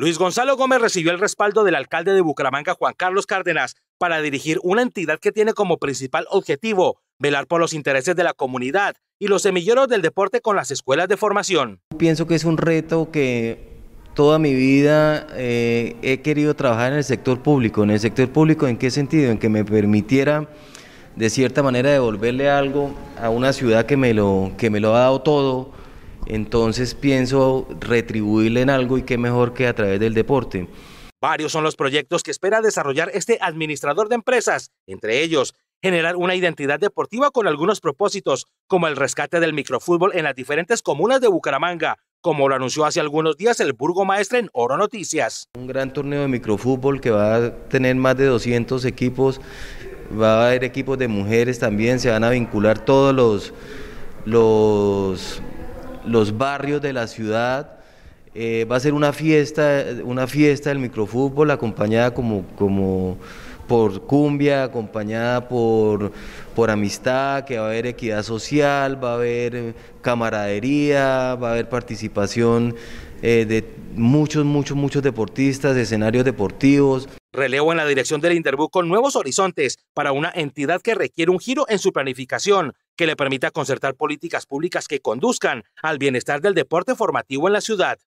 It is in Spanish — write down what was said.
Luis Gonzalo Gómez recibió el respaldo del alcalde de Bucaramanga, Juan Carlos Cárdenas, para dirigir una entidad que tiene como principal objetivo velar por los intereses de la comunidad y los semilleros del deporte con las escuelas de formación. Pienso que es un reto que toda mi vida eh, he querido trabajar en el sector público. ¿En el sector público en qué sentido? En que me permitiera de cierta manera devolverle algo a una ciudad que me lo, que me lo ha dado todo, entonces pienso retribuirle en algo y qué mejor que a través del deporte. Varios son los proyectos que espera desarrollar este administrador de empresas, entre ellos generar una identidad deportiva con algunos propósitos, como el rescate del microfútbol en las diferentes comunas de Bucaramanga, como lo anunció hace algunos días el Burgo Maestre en Oro Noticias. Un gran torneo de microfútbol que va a tener más de 200 equipos, va a haber equipos de mujeres también, se van a vincular todos los, los los barrios de la ciudad. Eh, va a ser una fiesta, una fiesta del microfútbol acompañada como, como por cumbia, acompañada por, amistad, que va a haber equidad social, va a haber camaradería, va a haber participación eh, de muchos, muchos, muchos deportistas, escenarios deportivos. Relevo en la dirección del Interbú con nuevos horizontes para una entidad que requiere un giro en su planificación que le permita concertar políticas públicas que conduzcan al bienestar del deporte formativo en la ciudad.